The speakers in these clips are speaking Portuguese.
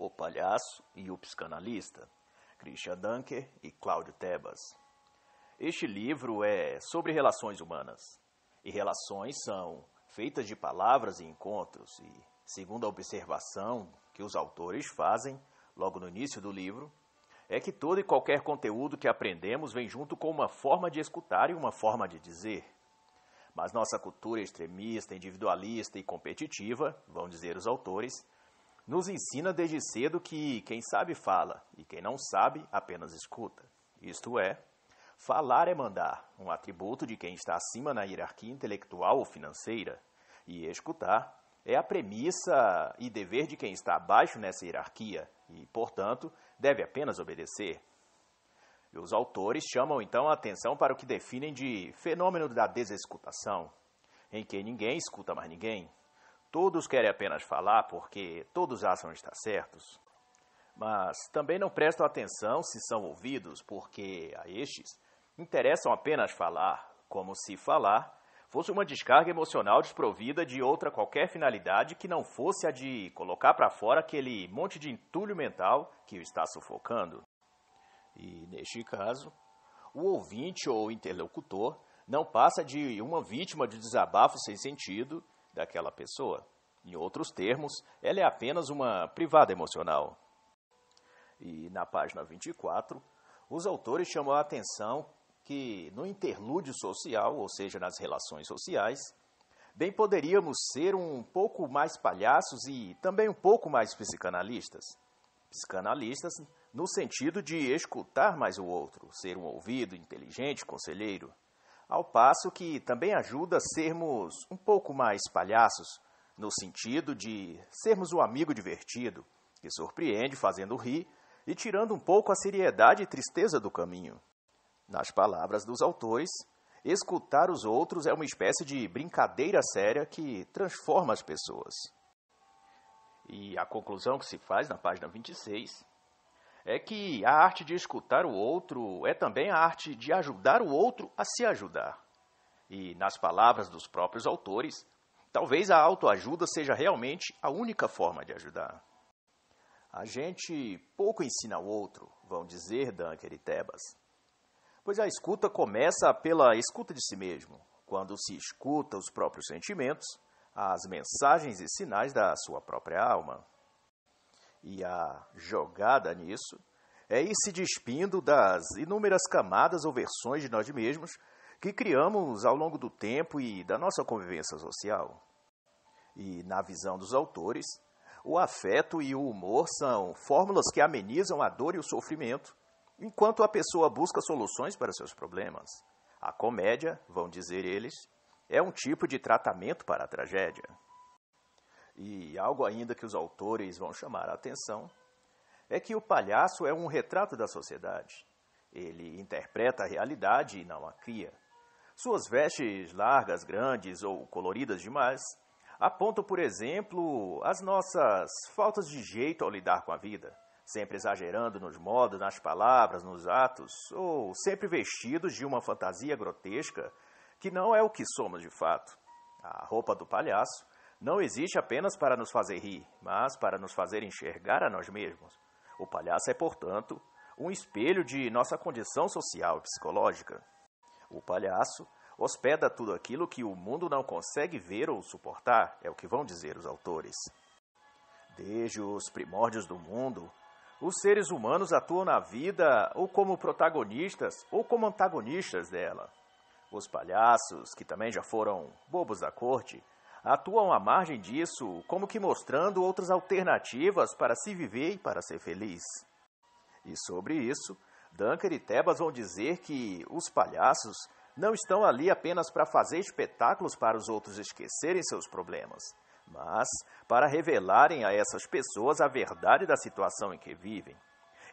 O Palhaço e o Psicanalista, Christian Dunker e Cláudio Tebas. Este livro é sobre relações humanas. E relações são feitas de palavras e encontros, e, segundo a observação que os autores fazem logo no início do livro, é que todo e qualquer conteúdo que aprendemos vem junto com uma forma de escutar e uma forma de dizer. Mas nossa cultura extremista, individualista e competitiva, vão dizer os autores, nos ensina desde cedo que quem sabe fala e quem não sabe apenas escuta. Isto é, falar é mandar, um atributo de quem está acima na hierarquia intelectual ou financeira, e escutar é a premissa e dever de quem está abaixo nessa hierarquia e, portanto, deve apenas obedecer. os autores chamam então a atenção para o que definem de fenômeno da desescutação, em que ninguém escuta mais ninguém, Todos querem apenas falar porque todos acham estar certos, mas também não prestam atenção se são ouvidos, porque a estes interessam apenas falar, como se falar fosse uma descarga emocional desprovida de outra qualquer finalidade que não fosse a de colocar para fora aquele monte de entulho mental que o está sufocando. E, neste caso, o ouvinte ou interlocutor não passa de uma vítima de desabafo sem sentido daquela pessoa. Em outros termos, ela é apenas uma privada emocional. E na página 24, os autores chamam a atenção que no interlúdio social, ou seja, nas relações sociais, bem poderíamos ser um pouco mais palhaços e também um pouco mais psicanalistas. Psicanalistas no sentido de escutar mais o outro, ser um ouvido inteligente, conselheiro. Ao passo que também ajuda a sermos um pouco mais palhaços, no sentido de sermos o um amigo divertido, que surpreende fazendo rir e tirando um pouco a seriedade e tristeza do caminho. Nas palavras dos autores, escutar os outros é uma espécie de brincadeira séria que transforma as pessoas. E a conclusão que se faz na página 26 é que a arte de escutar o outro é também a arte de ajudar o outro a se ajudar. E, nas palavras dos próprios autores, talvez a autoajuda seja realmente a única forma de ajudar. A gente pouco ensina o outro, vão dizer Dunker e Tebas. Pois a escuta começa pela escuta de si mesmo, quando se escuta os próprios sentimentos, as mensagens e sinais da sua própria alma e a jogada nisso é ir se despindo das inúmeras camadas ou versões de nós mesmos que criamos ao longo do tempo e da nossa convivência social. E, na visão dos autores, o afeto e o humor são fórmulas que amenizam a dor e o sofrimento, enquanto a pessoa busca soluções para seus problemas. A comédia, vão dizer eles, é um tipo de tratamento para a tragédia e algo ainda que os autores vão chamar a atenção, é que o palhaço é um retrato da sociedade. Ele interpreta a realidade e não a cria. Suas vestes largas, grandes ou coloridas demais apontam, por exemplo, as nossas faltas de jeito ao lidar com a vida, sempre exagerando nos modos, nas palavras, nos atos, ou sempre vestidos de uma fantasia grotesca que não é o que somos de fato. A roupa do palhaço não existe apenas para nos fazer rir, mas para nos fazer enxergar a nós mesmos. O palhaço é, portanto, um espelho de nossa condição social e psicológica. O palhaço hospeda tudo aquilo que o mundo não consegue ver ou suportar, é o que vão dizer os autores. Desde os primórdios do mundo, os seres humanos atuam na vida ou como protagonistas ou como antagonistas dela. Os palhaços, que também já foram bobos da corte, atuam à margem disso, como que mostrando outras alternativas para se viver e para ser feliz. E sobre isso, Dunker e Tebas vão dizer que os palhaços não estão ali apenas para fazer espetáculos para os outros esquecerem seus problemas, mas para revelarem a essas pessoas a verdade da situação em que vivem.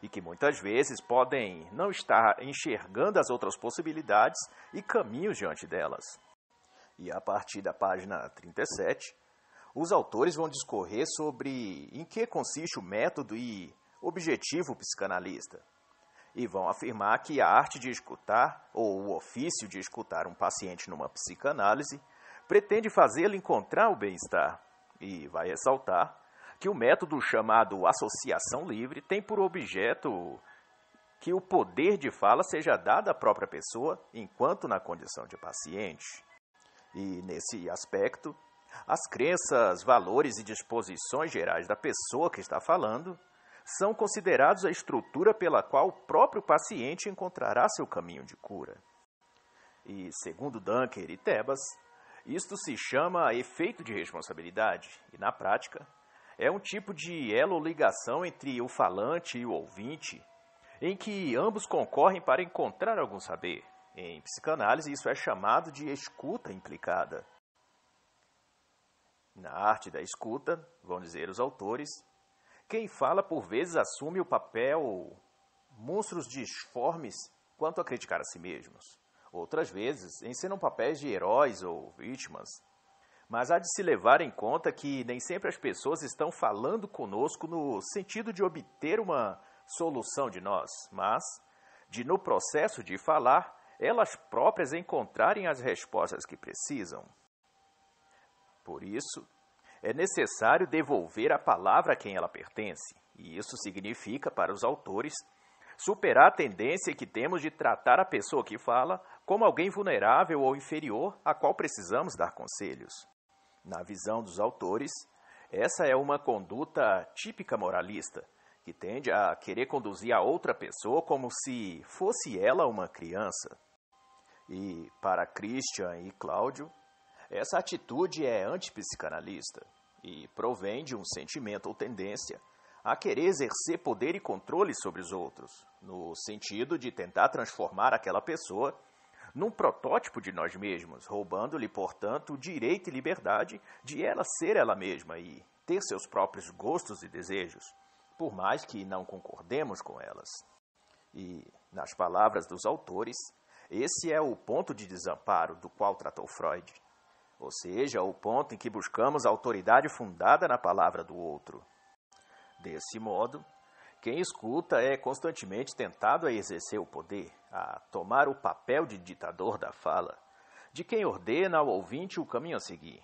E que muitas vezes podem não estar enxergando as outras possibilidades e caminhos diante delas e a partir da página 37, os autores vão discorrer sobre em que consiste o método e objetivo psicanalista, e vão afirmar que a arte de escutar, ou o ofício de escutar um paciente numa psicanálise, pretende fazê-lo encontrar o bem-estar, e vai ressaltar que o método chamado associação livre tem por objeto que o poder de fala seja dado à própria pessoa enquanto na condição de paciente. E, nesse aspecto, as crenças, valores e disposições gerais da pessoa que está falando são considerados a estrutura pela qual o próprio paciente encontrará seu caminho de cura. E, segundo Dunker e Tebas, isto se chama efeito de responsabilidade e, na prática, é um tipo de elo ligação entre o falante e o ouvinte, em que ambos concorrem para encontrar algum saber. Em psicanálise, isso é chamado de escuta implicada. Na arte da escuta, vão dizer os autores, quem fala por vezes assume o papel monstros disformes quanto a criticar a si mesmos. Outras vezes ensinam papéis de heróis ou vítimas. Mas há de se levar em conta que nem sempre as pessoas estão falando conosco no sentido de obter uma solução de nós, mas de, no processo de falar, elas próprias encontrarem as respostas que precisam. Por isso, é necessário devolver a palavra a quem ela pertence, e isso significa, para os autores, superar a tendência que temos de tratar a pessoa que fala como alguém vulnerável ou inferior a qual precisamos dar conselhos. Na visão dos autores, essa é uma conduta típica moralista, que tende a querer conduzir a outra pessoa como se fosse ela uma criança. E, para Christian e Cláudio, essa atitude é antipsicanalista e provém de um sentimento ou tendência a querer exercer poder e controle sobre os outros, no sentido de tentar transformar aquela pessoa num protótipo de nós mesmos, roubando-lhe, portanto, o direito e liberdade de ela ser ela mesma e ter seus próprios gostos e desejos por mais que não concordemos com elas. E, nas palavras dos autores, esse é o ponto de desamparo do qual tratou Freud, ou seja, o ponto em que buscamos a autoridade fundada na palavra do outro. Desse modo, quem escuta é constantemente tentado a exercer o poder, a tomar o papel de ditador da fala, de quem ordena ao ouvinte o caminho a seguir.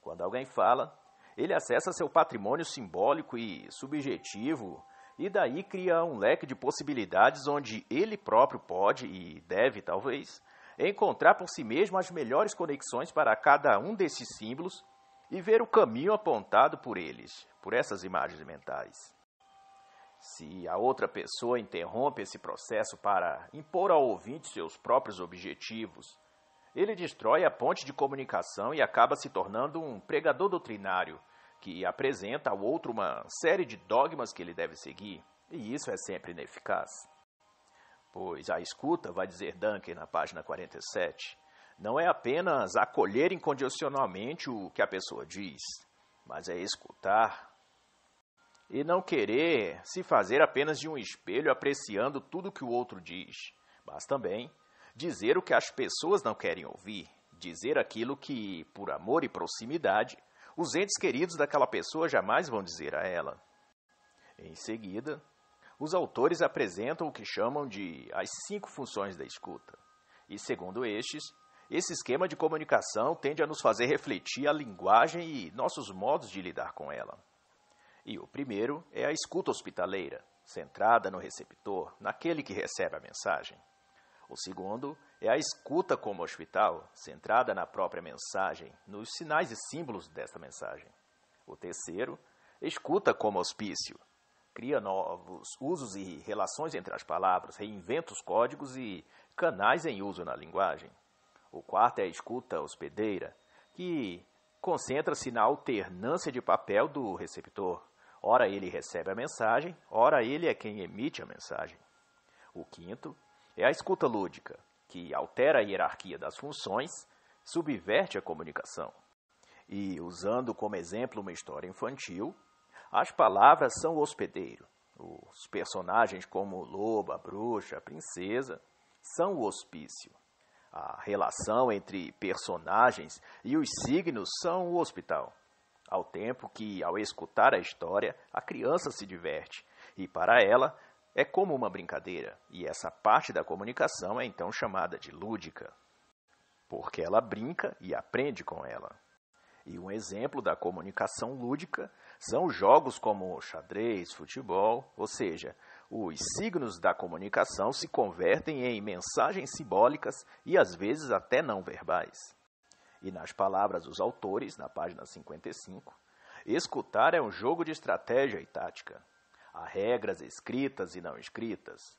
Quando alguém fala, ele acessa seu patrimônio simbólico e subjetivo e daí cria um leque de possibilidades onde ele próprio pode e deve, talvez, encontrar por si mesmo as melhores conexões para cada um desses símbolos e ver o caminho apontado por eles, por essas imagens mentais. Se a outra pessoa interrompe esse processo para impor ao ouvinte seus próprios objetivos, ele destrói a ponte de comunicação e acaba se tornando um pregador doutrinário, que apresenta ao outro uma série de dogmas que ele deve seguir, e isso é sempre ineficaz. Pois a escuta, vai dizer Duncan na página 47, não é apenas acolher incondicionalmente o que a pessoa diz, mas é escutar e não querer se fazer apenas de um espelho apreciando tudo que o outro diz, mas também dizer o que as pessoas não querem ouvir, dizer aquilo que, por amor e proximidade, os entes queridos daquela pessoa jamais vão dizer a ela. Em seguida, os autores apresentam o que chamam de as cinco funções da escuta. E, segundo estes, esse esquema de comunicação tende a nos fazer refletir a linguagem e nossos modos de lidar com ela. E o primeiro é a escuta hospitaleira, centrada no receptor, naquele que recebe a mensagem. O segundo é a escuta como hospital, centrada na própria mensagem, nos sinais e símbolos desta mensagem. O terceiro, escuta como hospício. Cria novos usos e relações entre as palavras, reinventa os códigos e canais em uso na linguagem. O quarto é a escuta hospedeira, que concentra-se na alternância de papel do receptor. Ora ele recebe a mensagem, ora ele é quem emite a mensagem. O quinto é a escuta lúdica, que altera a hierarquia das funções, subverte a comunicação. E, usando como exemplo uma história infantil, as palavras são o hospedeiro. Os personagens, como lobo, a bruxa, a princesa, são o hospício. A relação entre personagens e os signos são o hospital. Ao tempo que, ao escutar a história, a criança se diverte e, para ela, é como uma brincadeira, e essa parte da comunicação é então chamada de lúdica, porque ela brinca e aprende com ela. E um exemplo da comunicação lúdica são jogos como xadrez, futebol, ou seja, os signos da comunicação se convertem em mensagens simbólicas e às vezes até não verbais. E nas palavras dos autores, na página 55, escutar é um jogo de estratégia e tática. Há regras escritas e não escritas.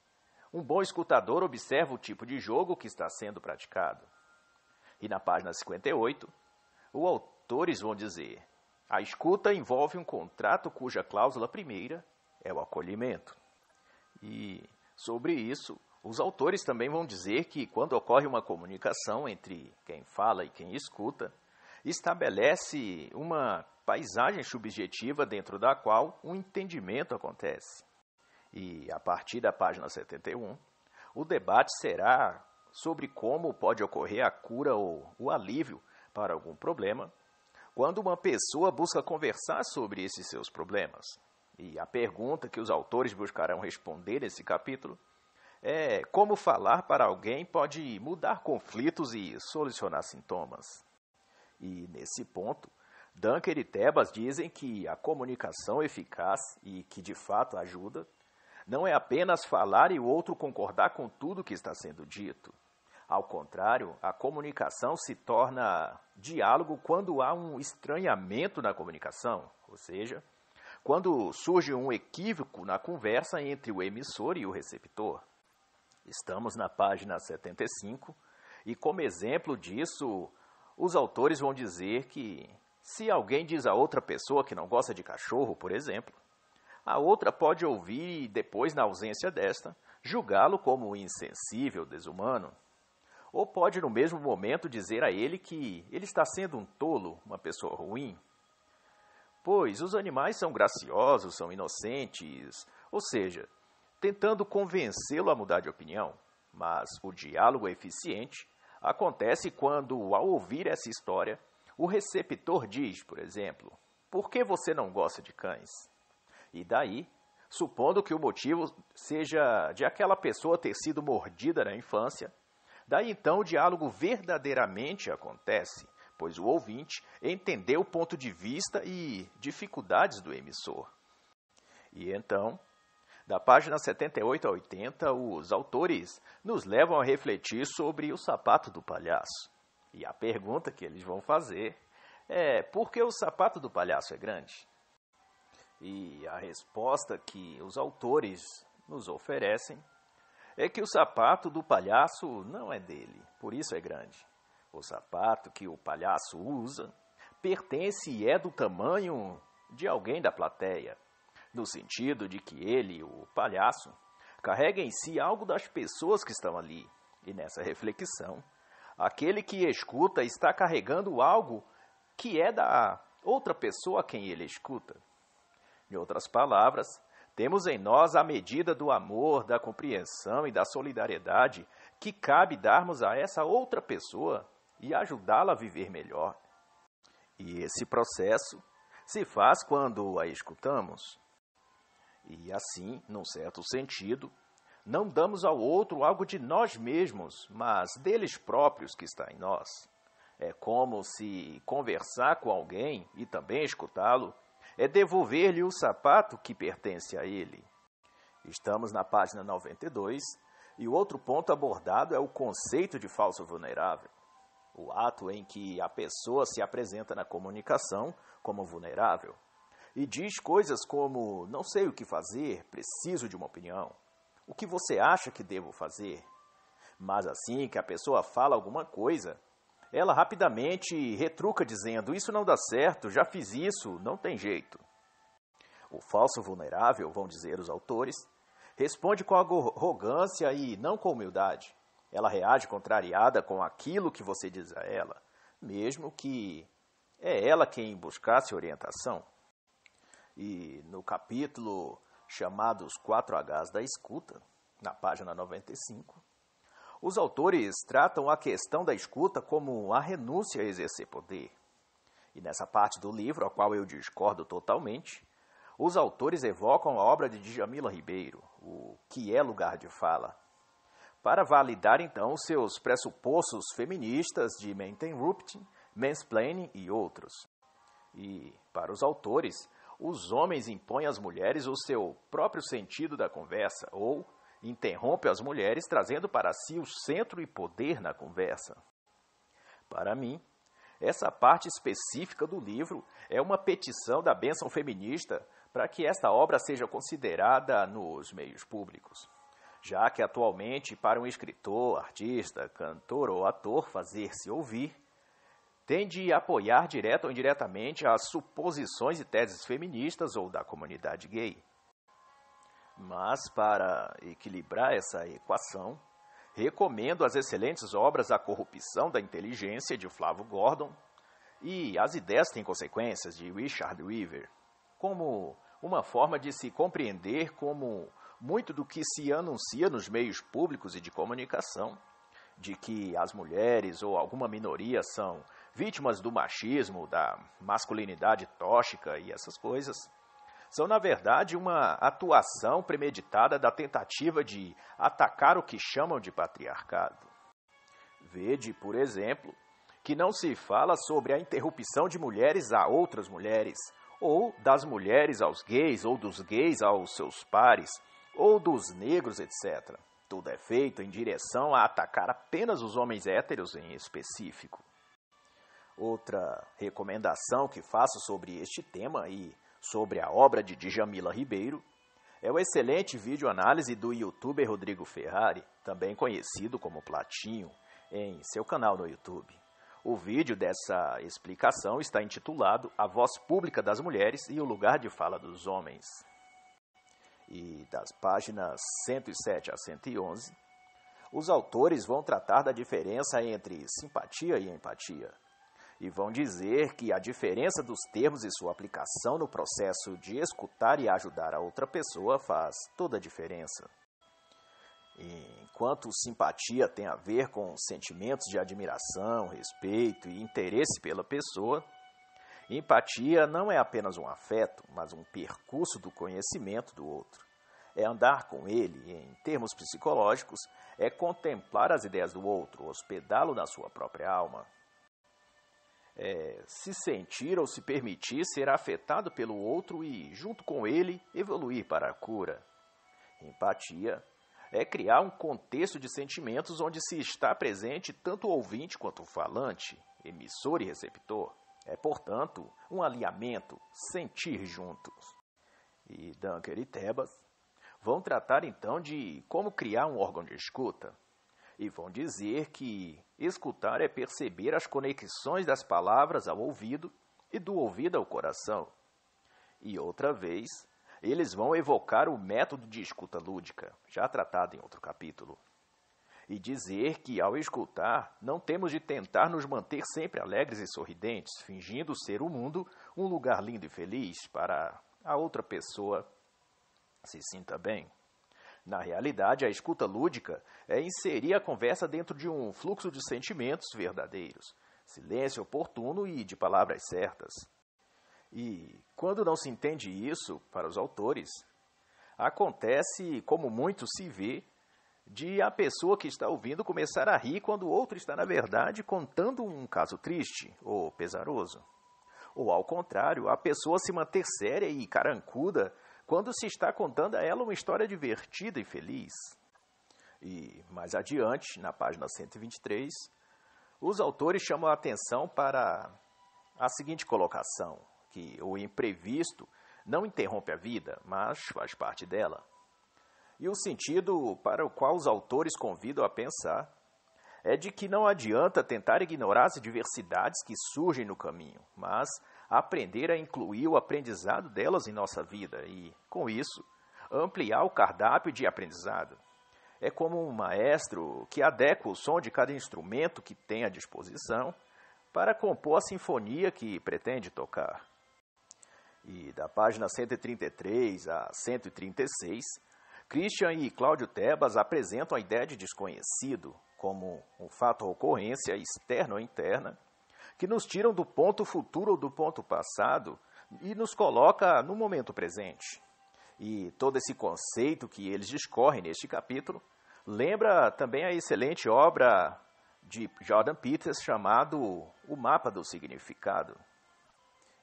Um bom escutador observa o tipo de jogo que está sendo praticado. E na página 58, os autores vão dizer: a escuta envolve um contrato cuja cláusula primeira é o acolhimento. E sobre isso, os autores também vão dizer que quando ocorre uma comunicação entre quem fala e quem escuta, estabelece uma paisagem subjetiva dentro da qual um entendimento acontece. E a partir da página 71, o debate será sobre como pode ocorrer a cura ou o alívio para algum problema quando uma pessoa busca conversar sobre esses seus problemas. E a pergunta que os autores buscarão responder nesse capítulo é como falar para alguém pode mudar conflitos e solucionar sintomas. E nesse ponto, Dunker e Tebas dizem que a comunicação é eficaz e que de fato ajuda não é apenas falar e o outro concordar com tudo que está sendo dito. Ao contrário, a comunicação se torna diálogo quando há um estranhamento na comunicação, ou seja, quando surge um equívoco na conversa entre o emissor e o receptor. Estamos na página 75 e, como exemplo disso, os autores vão dizer que, se alguém diz a outra pessoa que não gosta de cachorro, por exemplo, a outra pode ouvir e depois, na ausência desta, julgá-lo como insensível, desumano. Ou pode, no mesmo momento, dizer a ele que ele está sendo um tolo, uma pessoa ruim. Pois os animais são graciosos, são inocentes, ou seja, tentando convencê-lo a mudar de opinião. Mas o diálogo é eficiente Acontece quando, ao ouvir essa história, o receptor diz, por exemplo, por que você não gosta de cães? E daí, supondo que o motivo seja de aquela pessoa ter sido mordida na infância, daí então o diálogo verdadeiramente acontece, pois o ouvinte entendeu o ponto de vista e dificuldades do emissor. E então, da página 78 a 80, os autores nos levam a refletir sobre o sapato do palhaço. E a pergunta que eles vão fazer é: por que o sapato do palhaço é grande? E a resposta que os autores nos oferecem é que o sapato do palhaço não é dele, por isso é grande. O sapato que o palhaço usa pertence e é do tamanho de alguém da plateia no sentido de que ele, o palhaço, carrega em si algo das pessoas que estão ali. E nessa reflexão, aquele que escuta está carregando algo que é da outra pessoa a quem ele escuta. Em outras palavras, temos em nós a medida do amor, da compreensão e da solidariedade que cabe darmos a essa outra pessoa e ajudá-la a viver melhor. E esse processo se faz quando a escutamos. E assim, num certo sentido, não damos ao outro algo de nós mesmos, mas deles próprios que está em nós. É como se conversar com alguém e também escutá-lo é devolver-lhe o sapato que pertence a ele. Estamos na página 92 e o outro ponto abordado é o conceito de falso vulnerável. O ato em que a pessoa se apresenta na comunicação como vulnerável, e diz coisas como: Não sei o que fazer, preciso de uma opinião. O que você acha que devo fazer? Mas assim que a pessoa fala alguma coisa, ela rapidamente retruca dizendo: Isso não dá certo, já fiz isso, não tem jeito. O falso vulnerável, vão dizer os autores, responde com arrogância e não com humildade. Ela reage contrariada com aquilo que você diz a ela, mesmo que é ela quem buscasse orientação. E no capítulo chamado Os 4Hs da Escuta, na página 95, os autores tratam a questão da escuta como a renúncia a exercer poder. E nessa parte do livro, a qual eu discordo totalmente, os autores evocam a obra de Djamila Ribeiro, O Que é Lugar de Fala, para validar então seus pressupostos feministas de Maintain Rupting, Mansplaining e outros. E, para os autores, os homens impõem às mulheres o seu próprio sentido da conversa, ou interrompe as mulheres trazendo para si o centro e poder na conversa. Para mim, essa parte específica do livro é uma petição da bênção feminista para que esta obra seja considerada nos meios públicos. Já que atualmente, para um escritor, artista, cantor ou ator fazer-se ouvir, tende a apoiar direta ou indiretamente as suposições e teses feministas ou da comunidade gay. Mas, para equilibrar essa equação, recomendo as excelentes obras A Corrupção da Inteligência, de Flávio Gordon, e As Ideias Têm Consequências, de Richard Weaver, como uma forma de se compreender como muito do que se anuncia nos meios públicos e de comunicação, de que as mulheres ou alguma minoria são vítimas do machismo, da masculinidade tóxica e essas coisas, são, na verdade, uma atuação premeditada da tentativa de atacar o que chamam de patriarcado. Vede, por exemplo, que não se fala sobre a interrupção de mulheres a outras mulheres, ou das mulheres aos gays, ou dos gays aos seus pares, ou dos negros, etc. Tudo é feito em direção a atacar apenas os homens héteros em específico. Outra recomendação que faço sobre este tema e sobre a obra de Djamila Ribeiro é o excelente vídeo análise do youtuber Rodrigo Ferrari, também conhecido como Platinho, em seu canal no YouTube. O vídeo dessa explicação está intitulado A Voz Pública das Mulheres e o Lugar de Fala dos Homens. E das páginas 107 a 111, os autores vão tratar da diferença entre simpatia e empatia, e vão dizer que a diferença dos termos e sua aplicação no processo de escutar e ajudar a outra pessoa faz toda a diferença. enquanto simpatia tem a ver com sentimentos de admiração, respeito e interesse pela pessoa, empatia não é apenas um afeto, mas um percurso do conhecimento do outro. É andar com ele, em termos psicológicos, é contemplar as ideias do outro, hospedá-lo na sua própria alma é, se sentir ou se permitir ser afetado pelo outro e, junto com ele, evoluir para a cura. Empatia é criar um contexto de sentimentos onde se está presente tanto o ouvinte quanto o falante, emissor e receptor. É, portanto, um alinhamento, sentir juntos. E Dunker e Tebas vão tratar então de como criar um órgão de escuta e vão dizer que escutar é perceber as conexões das palavras ao ouvido e do ouvido ao coração. E outra vez, eles vão evocar o método de escuta lúdica, já tratado em outro capítulo, e dizer que, ao escutar, não temos de tentar nos manter sempre alegres e sorridentes, fingindo ser o mundo um lugar lindo e feliz para a outra pessoa se sinta bem. Na realidade, a escuta lúdica é inserir a conversa dentro de um fluxo de sentimentos verdadeiros, silêncio oportuno e de palavras certas. E, quando não se entende isso, para os autores, acontece, como muito se vê, de a pessoa que está ouvindo começar a rir quando o outro está, na verdade, contando um caso triste ou pesaroso. Ou, ao contrário, a pessoa se manter séria e carancuda quando se está contando a é ela uma história divertida e feliz. E mais adiante, na página 123, os autores chamam a atenção para a seguinte colocação: que o imprevisto não interrompe a vida, mas faz parte dela. E o sentido para o qual os autores convidam a pensar é de que não adianta tentar ignorar as diversidades que surgem no caminho, mas aprender a incluir o aprendizado delas em nossa vida e, com isso, ampliar o cardápio de aprendizado. É como um maestro que adequa o som de cada instrumento que tem à disposição para compor a sinfonia que pretende tocar. E da página 133 a 136, Christian e Cláudio Tebas apresentam a ideia de desconhecido como um fato ou ocorrência externa ou interna que nos tiram do ponto futuro ou do ponto passado e nos coloca no momento presente. E todo esse conceito que eles discorrem neste capítulo lembra também a excelente obra de Jordan Peters chamado O Mapa do Significado.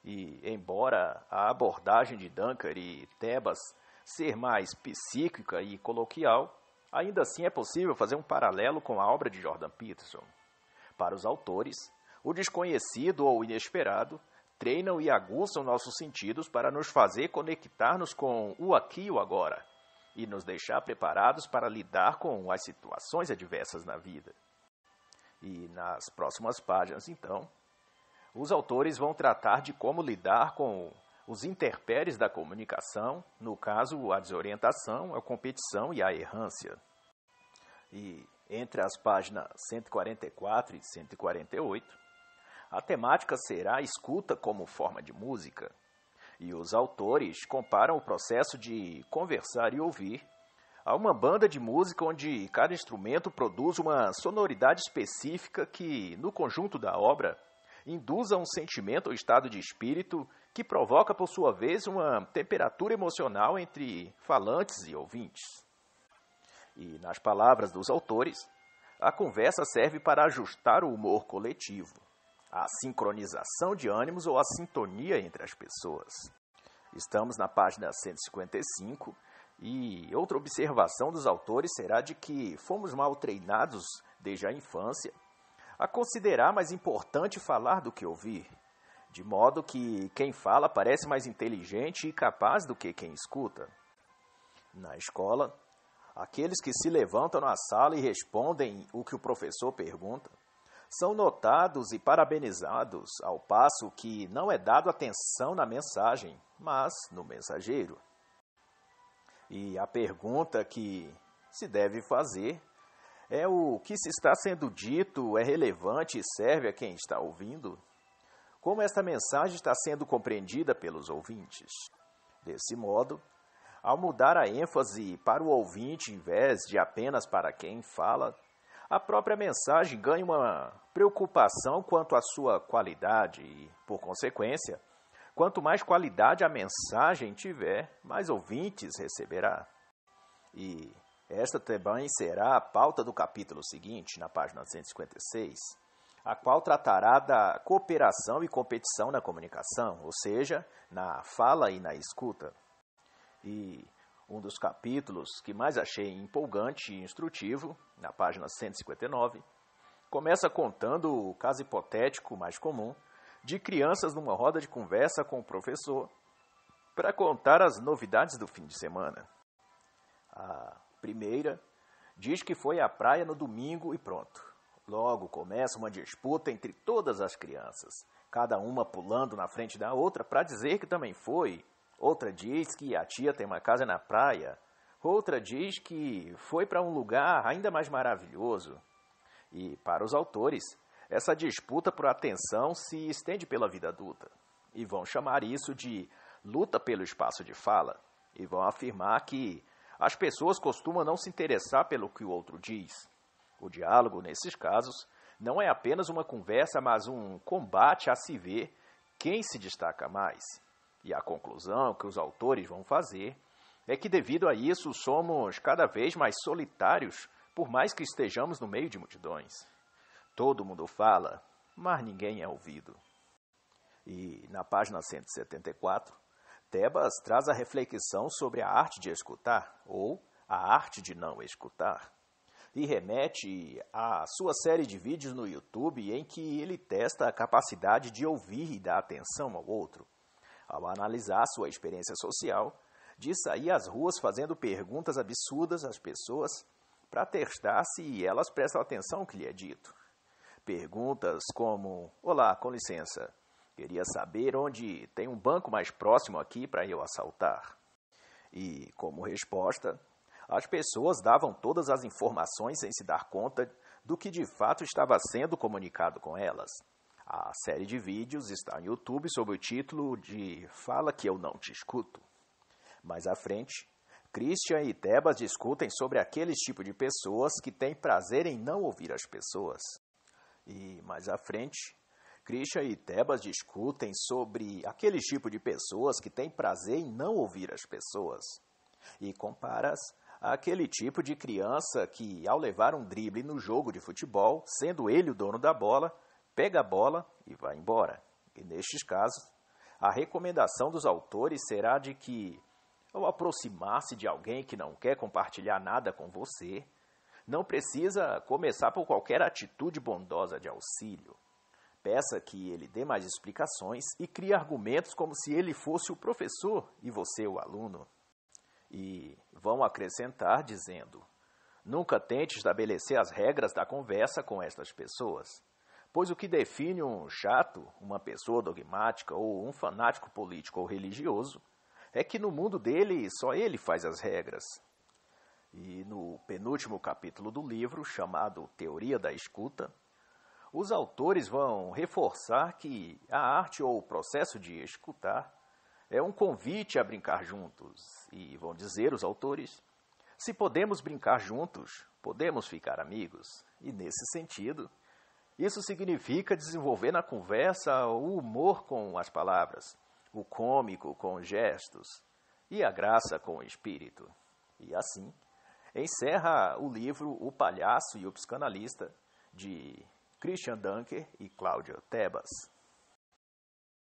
E embora a abordagem de Dunker e Tebas ser mais psíquica e coloquial, ainda assim é possível fazer um paralelo com a obra de Jordan Peterson. Para os autores, o desconhecido ou inesperado treinam e aguçam nossos sentidos para nos fazer conectar-nos com o aqui e o agora e nos deixar preparados para lidar com as situações adversas na vida. E nas próximas páginas, então, os autores vão tratar de como lidar com os interpéries da comunicação, no caso, a desorientação, a competição e a errância. E entre as páginas 144 e 148, a temática será escuta como forma de música. E os autores comparam o processo de conversar e ouvir a uma banda de música onde cada instrumento produz uma sonoridade específica que, no conjunto da obra, induza um sentimento ou estado de espírito que provoca, por sua vez, uma temperatura emocional entre falantes e ouvintes. E, nas palavras dos autores, a conversa serve para ajustar o humor coletivo a sincronização de ânimos ou a sintonia entre as pessoas. Estamos na página 155 e outra observação dos autores será de que fomos mal treinados desde a infância a considerar mais importante falar do que ouvir, de modo que quem fala parece mais inteligente e capaz do que quem escuta. Na escola, aqueles que se levantam na sala e respondem o que o professor pergunta são notados e parabenizados, ao passo que não é dado atenção na mensagem, mas no mensageiro. E a pergunta que se deve fazer é o que se está sendo dito é relevante e serve a quem está ouvindo? Como esta mensagem está sendo compreendida pelos ouvintes? Desse modo, ao mudar a ênfase para o ouvinte em vez de apenas para quem fala, a própria mensagem ganha uma preocupação quanto à sua qualidade e, por consequência, quanto mais qualidade a mensagem tiver, mais ouvintes receberá. E esta também será a pauta do capítulo seguinte, na página 156, a qual tratará da cooperação e competição na comunicação, ou seja, na fala e na escuta. E um dos capítulos que mais achei empolgante e instrutivo, na página 159, começa contando o caso hipotético mais comum de crianças numa roda de conversa com o professor para contar as novidades do fim de semana. A primeira diz que foi à praia no domingo e pronto. Logo começa uma disputa entre todas as crianças, cada uma pulando na frente da outra para dizer que também foi Outra diz que a tia tem uma casa na praia. Outra diz que foi para um lugar ainda mais maravilhoso. E, para os autores, essa disputa por atenção se estende pela vida adulta. E vão chamar isso de luta pelo espaço de fala. E vão afirmar que as pessoas costumam não se interessar pelo que o outro diz. O diálogo, nesses casos, não é apenas uma conversa, mas um combate a se ver quem se destaca mais. E a conclusão que os autores vão fazer é que, devido a isso, somos cada vez mais solitários, por mais que estejamos no meio de multidões. Todo mundo fala, mas ninguém é ouvido. E, na página 174, Tebas traz a reflexão sobre a arte de escutar, ou a arte de não escutar, e remete à sua série de vídeos no YouTube em que ele testa a capacidade de ouvir e dar atenção ao outro. Ao analisar sua experiência social, de sair às ruas fazendo perguntas absurdas às pessoas para testar se elas prestam atenção ao que lhe é dito. Perguntas como: Olá, com licença, queria saber onde tem um banco mais próximo aqui para eu assaltar. E, como resposta, as pessoas davam todas as informações sem se dar conta do que de fato estava sendo comunicado com elas. A série de vídeos está no YouTube sob o título de Fala que eu não te escuto. Mais à frente, Christian e Tebas discutem sobre aqueles tipos de pessoas que têm prazer em não ouvir as pessoas. E mais à frente, Christian e Tebas discutem sobre aqueles tipos de pessoas que têm prazer em não ouvir as pessoas. E comparas aquele tipo de criança que, ao levar um drible no jogo de futebol, sendo ele o dono da bola, pega a bola e vai embora. E nestes casos, a recomendação dos autores será de que, ao aproximar-se de alguém que não quer compartilhar nada com você, não precisa começar por qualquer atitude bondosa de auxílio. Peça que ele dê mais explicações e crie argumentos como se ele fosse o professor e você o aluno. E vão acrescentar dizendo: nunca tente estabelecer as regras da conversa com estas pessoas pois o que define um chato, uma pessoa dogmática ou um fanático político ou religioso é que no mundo dele só ele faz as regras. E no penúltimo capítulo do livro, chamado Teoria da Escuta, os autores vão reforçar que a arte ou o processo de escutar é um convite a brincar juntos. E vão dizer os autores: se podemos brincar juntos, podemos ficar amigos. E nesse sentido, isso significa desenvolver na conversa o humor com as palavras, o cômico com gestos e a graça com o espírito. E assim, encerra o livro O Palhaço e o Psicanalista, de Christian Dunker e Cláudio Tebas.